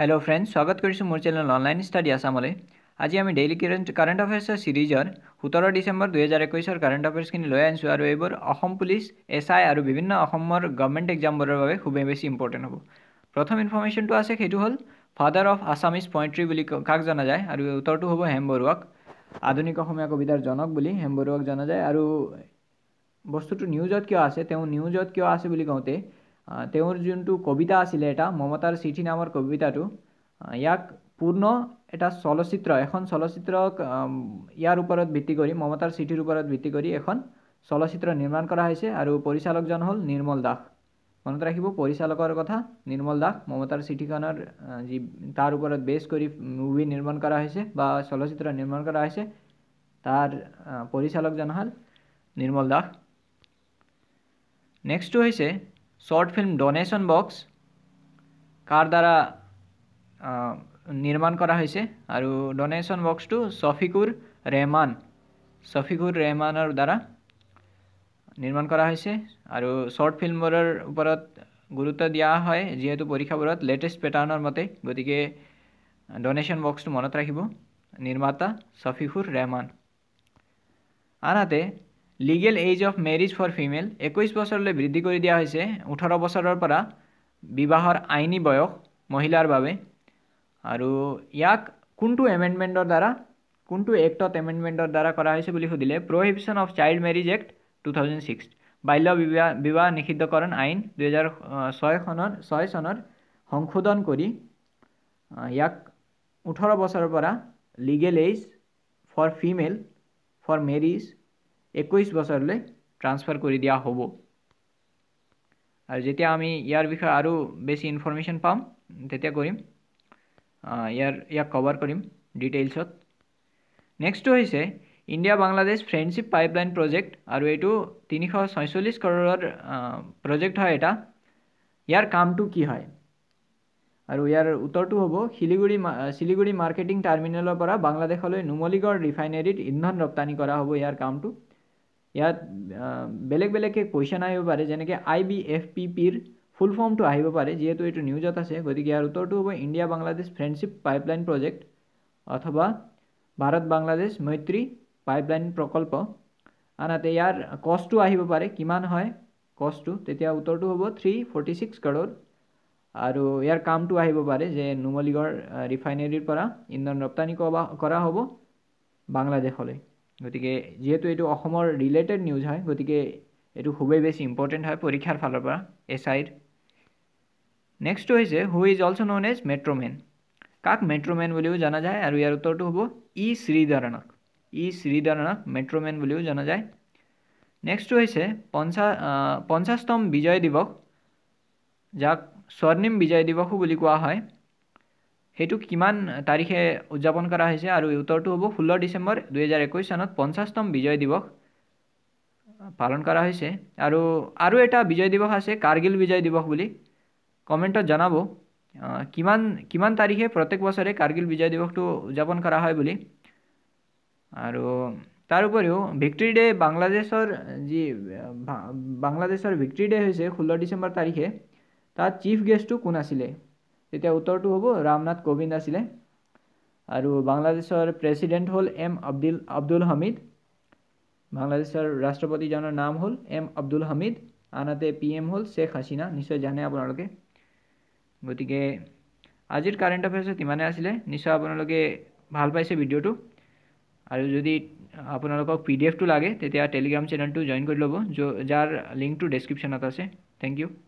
hello' friend স্বাগত কৰিছোঁ মোৰ চেনেল অনলাইন ষ্টাডি আছামলৈ আজি আমি ডেইলী কেৰেণ্ট কাৰেণ্ট এফেয়াৰ্ছৰ চিৰিজৰ সোতৰ ডিচেম্বৰ দুহেজাৰ একৈছৰ কাৰেণ্ট এফেয়াৰ্ছখিনি লৈ আনিছোঁ আৰু এইবোৰ অসম পুলিচ এছ আই আৰু বিভিন্ন অসমৰ গভৰ্ণমেণ্ট এক্সামবোৰৰ বাবে খুবেই বেছি ইম্পৰ্টেণ্ট হ'ব প্ৰথম ইনফৰ্মেশ্যনটো আছে সেইটো হ'ল ফাদাৰ অফ আছামিজ পইণ্ট্ৰি বুলি কাক জনা যায় আৰু উত্তৰটো হ'ব হেম বৰুৱাক আধুনিক অসমীয়া কবিতাৰ জনক বুলি হেম বৰুৱাক জনা যায় আৰু বস্তুটো নিউজত কিয় আছে তেওঁ নিউজত কিয় আছে বুলি কওঁতে তেওঁৰ যোনটো কবিতা আছিলে এটা মমতাৰ চিঠি নামৰ কবিতাটো ইয়াক পূৰ্ণ এটা চলচ্চিত্ৰ এখন চলচ্চিত্ৰক ইয়াৰ ওপৰত ভিত্তি কৰি মমতাৰ চিঠিৰ ওপৰত ভিত্তি কৰি এখন চলচ্চিত্ৰ নিৰ্মাণ কৰা হৈছে আৰু পৰিচালকজন হ'ল নিৰ্মল দাস মনত ৰাখিব পৰিচালকৰ কথা নিৰ্মল দাস মমতাৰ চিঠিখনৰ যি তাৰ ওপৰত বেছ কৰি মুভি নিৰ্মাণ কৰা হৈছে বা চলচ্চিত্ৰ নিৰ্মাণ কৰা হৈছে তাৰ পৰিচালকজন হ'ল নিৰ্মল দাস নেক্সটটো হৈছে শ্বৰ্ট ফিল্ম ডনেশ্যন বক্স কাৰ দ্বাৰা নিৰ্মাণ কৰা হৈছে আৰু ডনেশ্যন বক্সটো শফিকুৰ ৰেহমান শফিকুৰ ৰেহমানৰ দ্বাৰা নিৰ্মাণ কৰা হৈছে আৰু শ্বৰ্ট ফিল্মবোৰৰ ওপৰত গুৰুত্ব দিয়া হয় যিহেতু পৰীক্ষাবোৰত লেটেষ্ট পেটাৰ্ণৰ মতে গতিকে ডনেশ্যন বক্সটো মনত ৰাখিব নিৰ্মাতা শফিকুৰ ৰেহমান আনহাতে legal age of marriage for female একৈছ বছৰলৈ বৃদ্ধি কৰি দিয়া হৈছে ওঠৰ বছৰৰ পৰা বিবাহৰ আইনী বয়স মহিলাৰ বাবে আৰু ইয়াক কোনটো এমেণ্ডমেণ্টৰ দ্বাৰা কোনটো এক্টত এমেণ্ডমেণ্টৰ দ্বাৰা কৰা হৈছে বুলি সুধিলে prohibition of child marriage act two thousand six বাল্য বিবাহ বিবাহ নিষিদ্ধকৰণ আইন দুহেজাৰ ছয় চনৰ ছয় চনৰ সংশোধন কৰি ইয়াক ওঠৰ বছৰৰ পৰা legal age for female for marriage একৈছ বছৰলৈ ট্ৰান্সফাৰ কৰি দিয়া হ'ব আৰু যেতিয়া আমি ইয়াৰ বিষয়ে আৰু বেছি ইনফৰ্মেশ্যন পাম তেতিয়া কৰিম ইয়াৰ ইয়াক কভাৰ কৰিম ডিটেইলছত নেক্সটটো হৈছে India Bangladesh friendship pipeline project আৰু এইটো তিনিশ ছয়চল্লিছ কৰোৰৰ প্ৰজেক্ট হয় এটা ইয়াৰ কামটো কি হয় আৰু ইয়াৰ উত্তৰটো হ'ব শিলিগুৰি শিলিগুৰি মাৰ্কেটিং টাৰ্মিনেলৰ পৰা বাংলাদেশলৈ নুমলীগড় ৰিফাইনেৰীত ইন্ধন ৰপ্তানি কৰা হ'ব ইয়াৰ কামটো ইয়াত বেলেগ বেলেগকে কুৱেশ্যন আহিব পাৰে যেনেকৈ আই বি এফ পি পিৰ ফুল ফৰ্মটো আহিব পাৰে যিহেতু এইটো নিউজত আছে গতিকে ইয়াৰ উত্তৰটো হ'ব India Bangladesh friendship pipeline project অথবা ভাৰত বাংলাদেশ মৈত্ৰী পাইপলাইন প্ৰকল্প আনহাতে ইয়াৰ কষ্টটো আহিব পাৰে কিমান হয় কষ্টটো তেতিয়া উত্তৰটো হ'ব থ্ৰী ফৰ্টি ছিক্স কৰোৰ আৰু ইয়াৰ কামটো আহিব পাৰে যে নুমলীগড় ৰিফাইনেৰীৰ পৰা ইন্ধন ৰপ্তানি কৰা হ'ব বাংলাদেশলৈ গতিকে যিহেতু এইটো অসমৰ ৰিলেটেড নিউজ হয় গতিকে এইটো খুবেই বেছি ইম্পৰ্টেণ্ট হয় পৰীক্ষাৰ ফালৰ পৰা এছাইড নেক্সট হৈছে who is also' known as Metroman কাক মেট্ৰ'মেন বুলিও জনা যায় আৰু ইয়াৰ উত্তৰটো হ'ব ই শ্ৰীধৰণক ই শ্ৰীধৰণক মেট্ৰ'মেন বুলিও জনা যায় নেক্সট হৈছে পঞ্চা পঞ্চাছতম বিজয় দিৱস যাক স্বৰ্ণিম বিজয় দিৱসো বুলি কোৱা হয় সেইটো কিমান তাৰিখে উদযাপন কৰা হৈছে আৰু এই উত্তৰটো হ'ব ষোল্ল ডিচেম্বৰ দুহেজাৰ একৈছ চনত পঞ্চাছতম বিজয় দিৱস পালন কৰা হৈছে আৰু আৰু এটা বিজয় দিৱস আছে কাৰ্গিল বিজয় দিৱস বুলি কমেণ্টত জনাব কিমান কিমান তাৰিখে প্ৰত্যেক বছৰে কাৰ্গিল বিজয় দিৱসটো উদযাপন কৰা হয় বুলি আৰু তাৰ উপৰিও ভিক্ট্ৰি ডে বাংলাদেশৰ যি বাংলাদেশৰ ভিক্ট্ৰি ডে হৈছে ষোল্ল ডিচেম্বৰ তাৰিখে তাত চিফ গেষ্টটো কোন আছিলে তেতিয়া উত্তৰটো হ'ব ৰামনাথ কোবিন্দ আছিলে আৰু বাংলাদেশৰ প্ৰেচিডেণ্ট হ'ল এম আব্দুল আব্দুল হামিদ বাংলাদেশৰ ৰাষ্ট্ৰপতিজনৰ নাম হ'ল এম আব্দুল হামিদ আনহাতে পি এম হ'ল শ্বেখ হাছিনা নিশ্চয় জানে আপোনালোকে গতিকে আজিৰ কাৰেণ্ট এফেয়াৰ্ছত ইমানে আছিলে নিশ্চয় আপোনালোকে ভাল পাইছে ভিডিঅ'টো আৰু যদি আপোনালোকক পি ডি এফটো লাগে তেতিয়া টেলিগ্ৰাম চেনেলটো জইন কৰি ল'ব য যাৰ লিংকটো ডেছক্ৰিপশ্যনত আছে থেংক ইউ